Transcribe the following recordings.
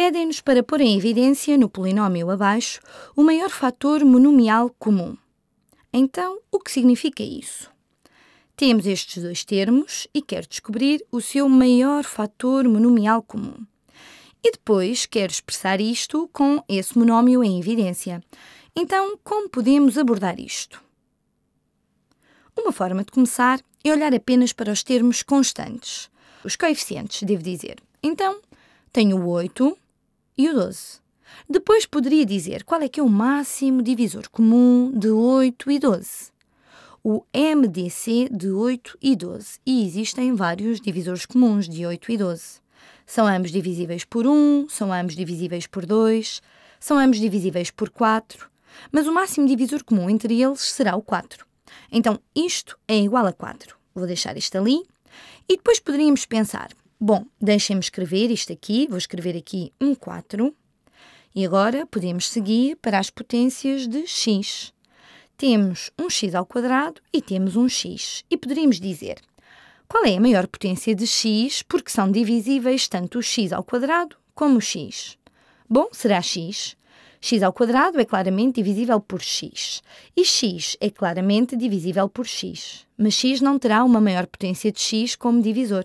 pedem-nos para pôr em evidência, no polinómio abaixo, o maior fator monomial comum. Então, o que significa isso? Temos estes dois termos e quero descobrir o seu maior fator monomial comum. E depois quero expressar isto com esse monómio em evidência. Então, como podemos abordar isto? Uma forma de começar é olhar apenas para os termos constantes, os coeficientes, devo dizer. Então, tenho o 8, e o 12. Depois poderia dizer qual é que é o máximo divisor comum de 8 e 12. O MDC de 8 e 12. E existem vários divisores comuns de 8 e 12. São ambos divisíveis por 1, são ambos divisíveis por 2, são ambos divisíveis por 4, mas o máximo divisor comum entre eles será o 4. Então isto é igual a 4. Vou deixar isto ali. E depois poderíamos pensar Bom, deixem-me escrever isto aqui, vou escrever aqui um 4. E agora podemos seguir para as potências de x. Temos um x ao quadrado e temos um x. E poderíamos dizer qual é a maior potência de x porque são divisíveis tanto o x ao quadrado como o x. Bom, será x. x ao quadrado é claramente divisível por x e x é claramente divisível por x, mas x não terá uma maior potência de x como divisor.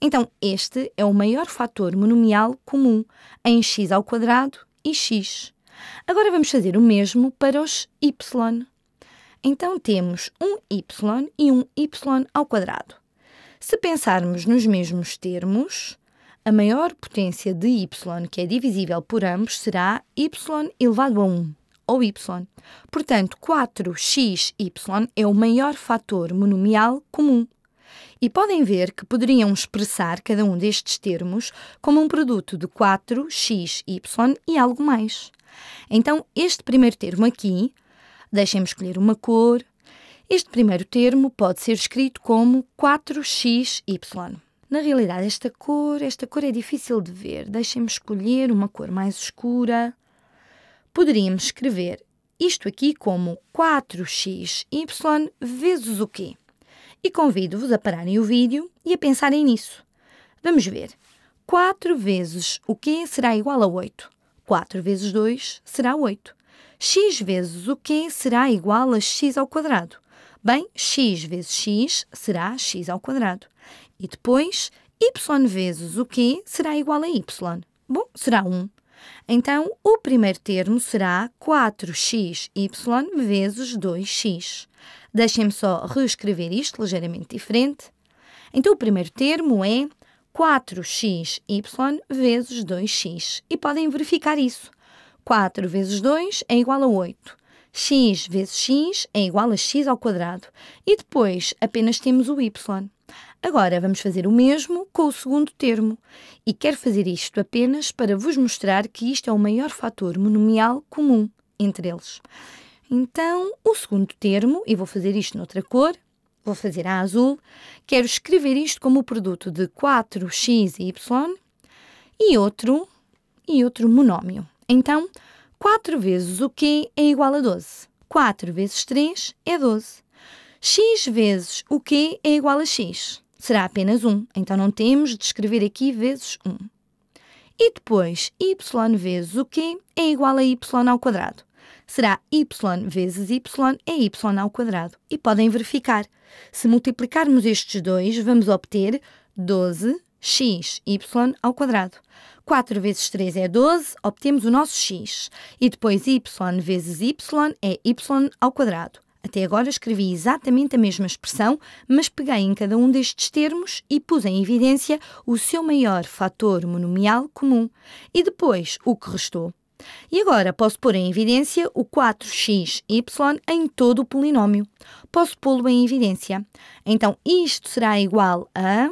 Então, este é o maior fator monomial comum em x ao quadrado e x. Agora vamos fazer o mesmo para os y. Então temos um y e um y ao quadrado. Se pensarmos nos mesmos termos, a maior potência de y que é divisível por ambos será y elevado a 1, ou y. Portanto, 4xy é o maior fator monomial comum e podem ver que poderiam expressar cada um destes termos como um produto de 4, x, y e algo mais. Então, este primeiro termo aqui, deixem-me escolher uma cor, este primeiro termo pode ser escrito como 4xy. Na realidade, esta cor, esta cor é difícil de ver. Deixem-me escolher uma cor mais escura. Poderíamos escrever isto aqui como 4xy vezes o quê? E convido-vos a pararem o vídeo e a pensarem nisso. Vamos ver. 4 vezes o Q será igual a 8. 4 vezes 2 será 8. x vezes o Q será igual a x ao quadrado. Bem, x vezes x será x ao quadrado. E depois, y vezes o Q será igual a y. Bom, será 1. Então, o primeiro termo será 4xy vezes 2x. Deixem-me só reescrever isto ligeiramente diferente. Então, o primeiro termo é 4xy vezes 2x. E podem verificar isso. 4 vezes 2 é igual a 8. x vezes x é igual a x ao quadrado. E depois apenas temos o y. Agora vamos fazer o mesmo com o segundo termo e quero fazer isto apenas para vos mostrar que isto é o maior fator monomial comum entre eles. Então, o segundo termo, e vou fazer isto noutra cor, vou fazer a azul, quero escrever isto como o produto de 4x e y e outro, e outro monómio. Então, 4 vezes o quê é igual a 12. 4 vezes 3 é 12. x vezes o quê é igual a x será apenas 1, então não temos de escrever aqui vezes 1. E depois, y vezes o quê é igual a y ao quadrado. Será y vezes y é y ao quadrado. E podem verificar. Se multiplicarmos estes dois, vamos obter 12x y ao quadrado. 4 vezes 3 é 12, obtemos o nosso x. E depois y vezes y é y ao quadrado. Até agora escrevi exatamente a mesma expressão, mas peguei em cada um destes termos e pus em evidência o seu maior fator monomial comum e depois o que restou. E agora posso pôr em evidência o 4xy em todo o polinómio. Posso pô-lo em evidência. Então isto será igual a.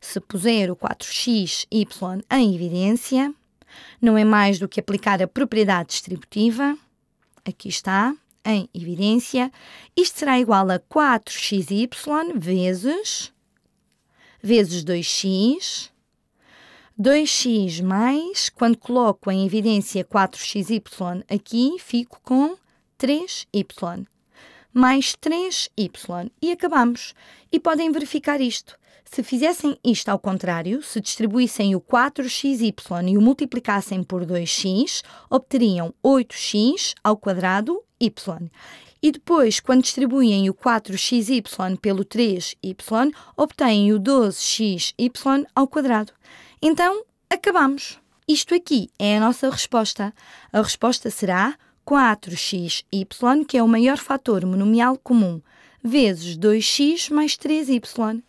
Se puser o 4xy em evidência, não é mais do que aplicar a propriedade distributiva. Aqui está em evidência, isto será igual a 4xy vezes, vezes 2x, 2x mais, quando coloco em evidência 4xy aqui, fico com 3y mais 3y e acabamos. E podem verificar isto. Se fizessem isto ao contrário, se distribuíssem o 4xy e o multiplicassem por 2x, obteriam 8x ao quadrado y. E depois, quando distribuem o 4xy pelo 3y, obtêm o 12xy ao quadrado. Então, acabamos. Isto aqui é a nossa resposta. A resposta será 4xy, que é o maior fator monomial comum, vezes 2x mais 3y,